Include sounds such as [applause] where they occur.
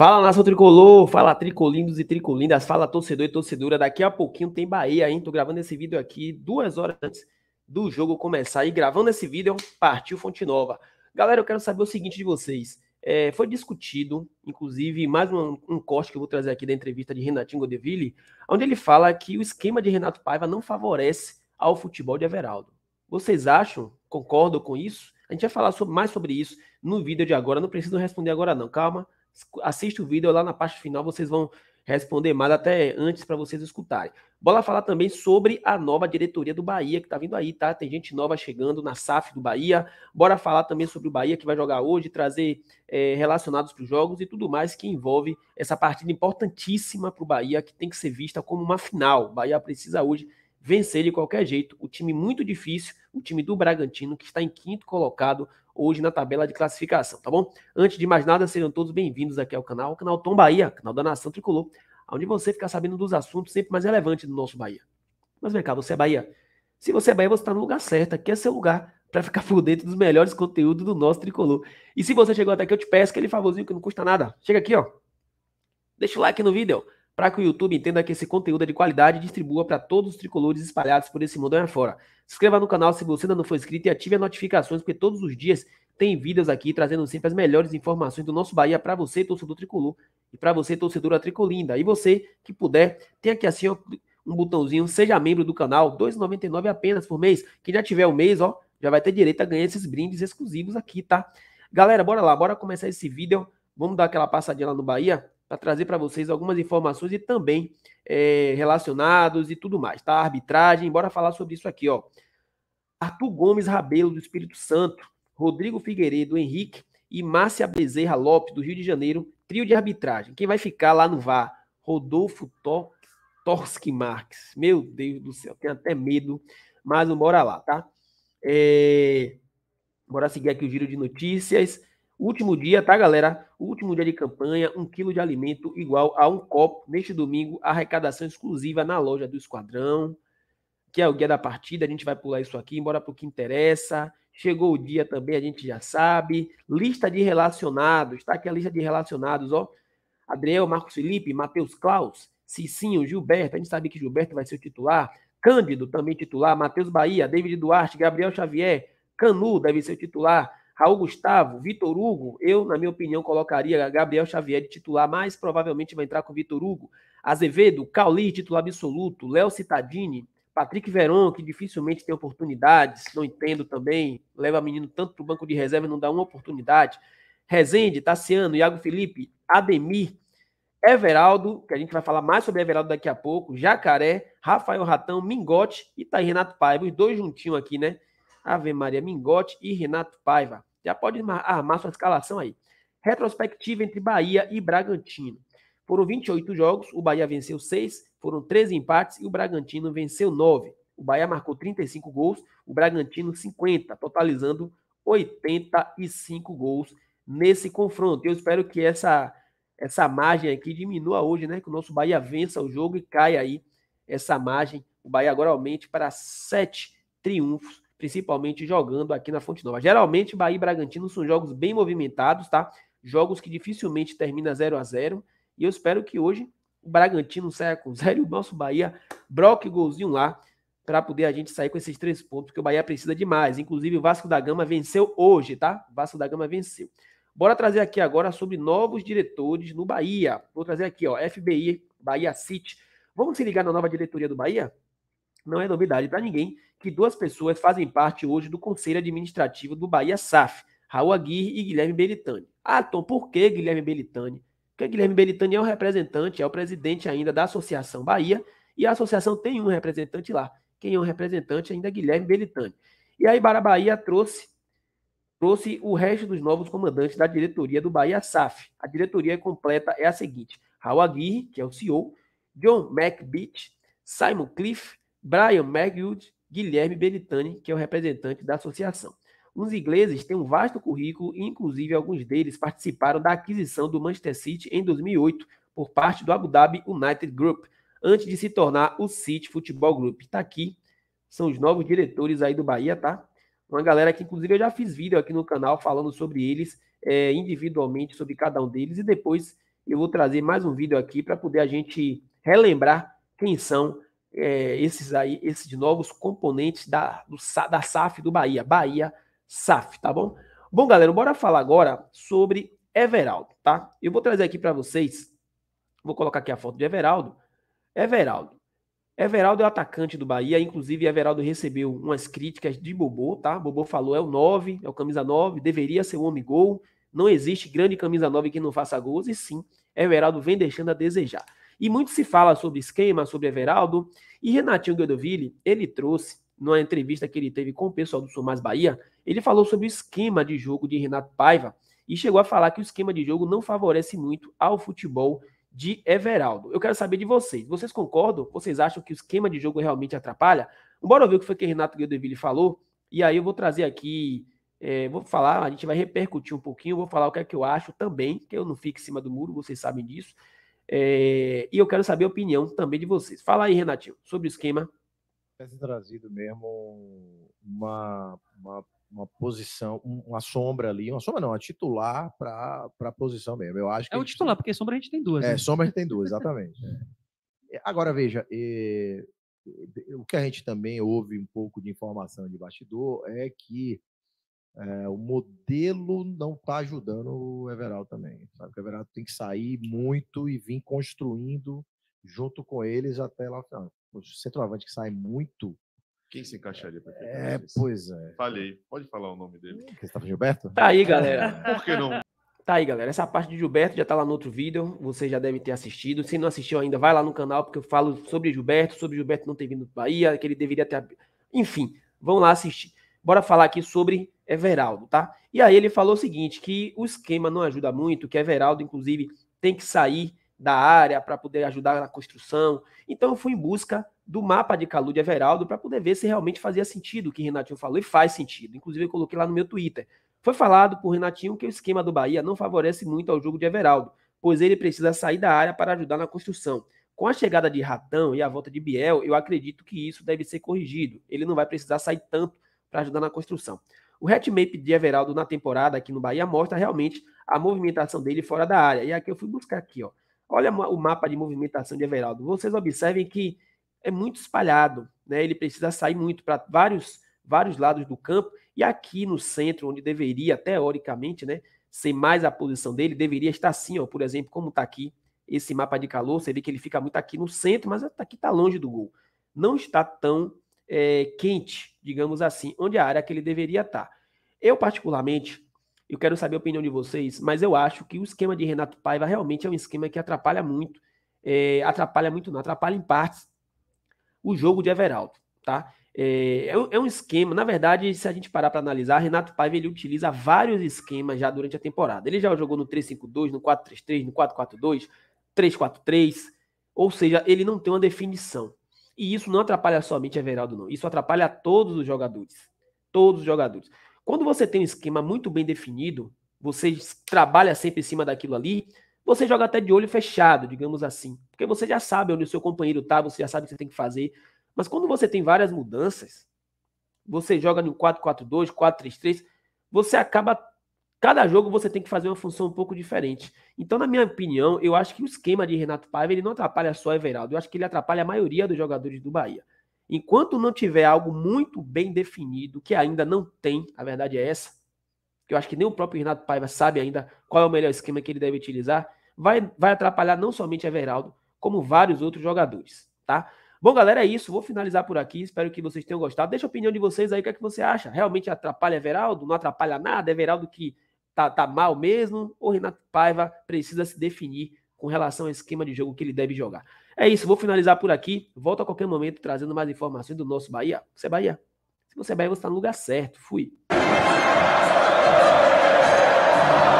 Fala nação tricolor, fala tricolindos e tricolindas, fala torcedor e torcedora. Daqui a pouquinho tem Bahia, hein? Tô gravando esse vídeo aqui duas horas antes do jogo começar. E gravando esse vídeo, partiu Fonte Nova. Galera, eu quero saber o seguinte de vocês. É, foi discutido, inclusive, mais um, um, corte que eu vou trazer aqui da entrevista de Renatinho Godeville, onde ele fala que o esquema de Renato Paiva não favorece ao futebol de Everaldo. Vocês acham, concordam com isso? A gente vai falar sobre, mais sobre isso no vídeo de agora. Não preciso responder agora, não. Calma assiste o vídeo lá na parte final, vocês vão responder mais até antes para vocês escutarem. Bora falar também sobre a nova diretoria do Bahia que tá vindo aí, tá? Tem gente nova chegando na SAF do Bahia. Bora falar também sobre o Bahia que vai jogar hoje, trazer é, relacionados para os jogos e tudo mais que envolve essa partida importantíssima para o Bahia que tem que ser vista como uma final. O Bahia precisa hoje vencer de qualquer jeito. O time muito difícil, o time do Bragantino que está em quinto colocado, hoje na tabela de classificação, tá bom? Antes de mais nada, sejam todos bem-vindos aqui ao canal, canal Tom Bahia, canal da Nação Tricolor, onde você fica sabendo dos assuntos sempre mais relevantes do nosso Bahia. Mas vem cá, você é Bahia? Se você é Bahia, você está no lugar certo, aqui é seu lugar para ficar por dentro dos melhores conteúdos do nosso Tricolor. E se você chegou até aqui, eu te peço aquele favorzinho que não custa nada. Chega aqui, ó. Deixa o like no vídeo para que o YouTube entenda que esse conteúdo é de qualidade e distribua para todos os tricolores espalhados por esse mundo afora. Se inscreva no canal se você ainda não for inscrito e ative as notificações, porque todos os dias tem vídeos aqui trazendo sempre as melhores informações do nosso Bahia para você, torcedor tricolor, e para você, torcedora tricolinda. E você que puder, tem aqui assim um botãozinho, seja membro do canal, R$ 2,99 apenas por mês. Quem já tiver o mês, ó, já vai ter direito a ganhar esses brindes exclusivos aqui, tá? Galera, bora lá, bora começar esse vídeo. Vamos dar aquela passadinha lá no Bahia para trazer para vocês algumas informações e também é, relacionados e tudo mais, tá? Arbitragem, bora falar sobre isso aqui, ó. Arthur Gomes Rabelo, do Espírito Santo, Rodrigo Figueiredo Henrique e Márcia Bezerra Lopes, do Rio de Janeiro, trio de arbitragem. Quem vai ficar lá no VAR? Rodolfo Tor Torski Marques. Meu Deus do céu, tenho até medo, mas bora lá, tá? É... Bora seguir aqui o giro de notícias. Último dia, tá, galera? Último dia de campanha, um quilo de alimento igual a um copo. Neste domingo, arrecadação exclusiva na loja do Esquadrão, que é o guia da partida. A gente vai pular isso aqui, embora pro que interessa. Chegou o dia também, a gente já sabe. Lista de relacionados, tá aqui a lista de relacionados, ó. Adriel, Marcos Felipe, Matheus Klaus, Cicinho, Gilberto. A gente sabe que Gilberto vai ser o titular. Cândido, também titular. Matheus Bahia, David Duarte, Gabriel Xavier, Canu deve ser o titular. Raul Gustavo, Vitor Hugo, eu, na minha opinião, colocaria Gabriel Xavier de titular, mas provavelmente vai entrar com Vitor Hugo. Azevedo, Cauli, titular absoluto, Léo Citadini, Patrick Veron, que dificilmente tem oportunidades, não entendo também, leva menino tanto para o banco de reserva e não dá uma oportunidade. Rezende, Tassiano, Iago Felipe, Ademir, Everaldo, que a gente vai falar mais sobre Everaldo daqui a pouco, Jacaré, Rafael Ratão, Mingote e tá Renato Paiva, os dois juntinhos aqui, né? Ave Maria, Mingote e Renato Paiva. Já pode ah, armar sua escalação aí. Retrospectiva entre Bahia e Bragantino. Foram 28 jogos, o Bahia venceu 6, foram 13 empates e o Bragantino venceu 9. O Bahia marcou 35 gols, o Bragantino 50, totalizando 85 gols nesse confronto. Eu espero que essa essa margem aqui diminua hoje, né? Que o nosso Bahia vença o jogo e caia aí essa margem. O Bahia agora aumente para sete triunfos principalmente jogando aqui na Fonte Nova. Geralmente, Bahia e Bragantino são jogos bem movimentados, tá? Jogos que dificilmente termina 0 a 0 E eu espero que hoje o Bragantino saia com zero e o nosso Bahia broque golzinho lá para poder a gente sair com esses três pontos, que o Bahia precisa demais. Inclusive, o Vasco da Gama venceu hoje, tá? O Vasco da Gama venceu. Bora trazer aqui agora sobre novos diretores no Bahia. Vou trazer aqui, ó, FBI, Bahia City. Vamos se ligar na nova diretoria do Bahia? Não é novidade para ninguém que duas pessoas fazem parte hoje do conselho administrativo do Bahia SAF, Raul Aguirre e Guilherme Belitani. Ah, Tom, por que Guilherme Belitani? Porque Guilherme Belitani é o representante, é o presidente ainda da Associação Bahia, e a associação tem um representante lá. Quem é o representante ainda é Guilherme Belitani. E aí para Bahia trouxe trouxe o resto dos novos comandantes da diretoria do Bahia SAF. A diretoria completa é a seguinte: Raul Aguirre, que é o CEO, John McBeach, Simon Cliff, Brian Magwood, Guilherme Benitani, que é o representante da associação. Os ingleses têm um vasto currículo e, inclusive, alguns deles participaram da aquisição do Manchester City em 2008 por parte do Abu Dhabi United Group, antes de se tornar o City Football Group. Está aqui, são os novos diretores aí do Bahia, tá? Uma galera que, inclusive, eu já fiz vídeo aqui no canal falando sobre eles é, individualmente, sobre cada um deles, e depois eu vou trazer mais um vídeo aqui para poder a gente relembrar quem são é, esses aí, esses de novos componentes da, do, da SAF do Bahia. Bahia SAF, tá bom? Bom, galera, bora falar agora sobre Everaldo, tá? Eu vou trazer aqui para vocês, vou colocar aqui a foto de Everaldo. Everaldo. Everaldo é o atacante do Bahia, inclusive Everaldo recebeu umas críticas de Bobô, tá? Bobô falou, é o 9, é o camisa 9, deveria ser o homem gol, não existe grande camisa 9 que não faça gols, e sim, Everaldo vem deixando a desejar. E muito se fala sobre esquema, sobre Everaldo, e Renatinho Guedoville, ele trouxe, numa entrevista que ele teve com o pessoal do Sul Mais Bahia, ele falou sobre o esquema de jogo de Renato Paiva, e chegou a falar que o esquema de jogo não favorece muito ao futebol de Everaldo. Eu quero saber de vocês. Vocês concordam? Vocês acham que o esquema de jogo realmente atrapalha? Bora ver o que foi que Renato Guedeville falou. E aí eu vou trazer aqui, é, vou falar, a gente vai repercutir um pouquinho, vou falar o que é que eu acho também, que eu não fico em cima do muro, vocês sabem disso. É, e eu quero saber a opinião também de vocês. Fala aí, Renatinho, sobre o esquema. Tem trazido mesmo uma, uma, uma, posição, uma sombra ali, uma sombra não, a titular para a posição mesmo. Eu acho é o titular, porque sombra a gente tem duas. É, né? sombra a gente tem duas, [laughs] exatamente. é. Agora, veja, é, é, o que a gente também ouve um pouco de informação de bastidor é que é, o modelo não está ajudando o Everal também tem que sair muito e vir construindo junto com eles até lá. Ah, o centroavante que sai muito. Quem se encaixaria para É, pois é. Falei. Pode falar o nome dele. Você está Gilberto? Tá aí, galera. [laughs] Por que não? Tá aí, galera. Essa parte de Gilberto já tá lá no outro vídeo. Você já deve ter assistido. Se não assistiu ainda, vai lá no canal, porque eu falo sobre Gilberto, sobre Gilberto não ter vindo para Bahia, que ele deveria ter. Enfim, vão lá assistir. Bora falar aqui sobre Everaldo, tá? E aí ele falou o seguinte, que o esquema não ajuda muito, que Everaldo, inclusive, tem que sair da área para poder ajudar na construção. Então eu fui em busca do mapa de calor de Everaldo para poder ver se realmente fazia sentido o que Renatinho falou, e faz sentido. Inclusive eu coloquei lá no meu Twitter. Foi falado por Renatinho que o esquema do Bahia não favorece muito ao jogo de Everaldo, pois ele precisa sair da área para ajudar na construção. Com a chegada de Ratão e a volta de Biel, eu acredito que isso deve ser corrigido. Ele não vai precisar sair tanto para ajudar na construção. O hatmap de Everaldo na temporada aqui no Bahia mostra realmente a movimentação dele fora da área. E aqui eu fui buscar aqui, ó. Olha o mapa de movimentação de Everaldo. Vocês observem que é muito espalhado, né? Ele precisa sair muito para vários vários lados do campo e aqui no centro onde deveria teoricamente, né, ser mais a posição dele, deveria estar assim, ó, por exemplo, como está aqui esse mapa de calor, você vê que ele fica muito aqui no centro, mas tá aqui está longe do gol. Não está tão é, quente, digamos assim, onde a área que ele deveria estar. Tá. Eu, particularmente, eu quero saber a opinião de vocês, mas eu acho que o esquema de Renato Paiva realmente é um esquema que atrapalha muito, é, atrapalha muito, não, atrapalha em partes o jogo de Everaldo, tá? É, é, um é esquema, na verdade, se a gente parar para analisar, Renato Paiva ele utiliza vários esquemas já durante a temporada. Ele já jogou no 3-5-2, no 4-3-3, no 4-4-2, 3-4-3, ou seja, ele não tem uma definição. E isso não atrapalha somente Everaldo, não. Isso atrapalha todos os jogadores. Todos os jogadores. Quando você tem um esquema muito bem definido, você trabalha sempre em cima daquilo ali, você joga até de olho fechado, digamos assim. Porque você já sabe onde o seu companheiro tá, você já sabe o que você tem que fazer. Mas quando você tem várias mudanças, você joga no 4-4-2, 4-3-3, você acaba Cada jogo você tem que fazer uma função um pouco diferente. Então, na minha opinião, eu acho que o esquema de Renato Paiva ele não atrapalha só Everaldo. Eu acho que ele atrapalha a maioria dos jogadores do Bahia. Enquanto não tiver algo muito bem definido, que ainda não tem, a verdade é essa, que eu acho que nem o próprio Renato Paiva sabe ainda qual é o melhor esquema que ele deve utilizar, vai, vai atrapalhar não somente Everaldo, como vários outros jogadores, tá? Bom, galera, é isso. Vou finalizar por aqui. Espero que vocês tenham gostado. Deixa a opinião de vocês aí. O que é que você acha? Realmente atrapalha Everaldo? Não atrapalha nada? Everaldo que tá, tá mal mesmo ou Renato Paiva precisa se definir com relação ao esquema de jogo que ele deve jogar. É isso, vou finalizar por aqui. Volto a qualquer momento trazendo mais informações do nosso Bahia. Você é Bahia? Se você é Bahia, você está no lugar certo. Fui.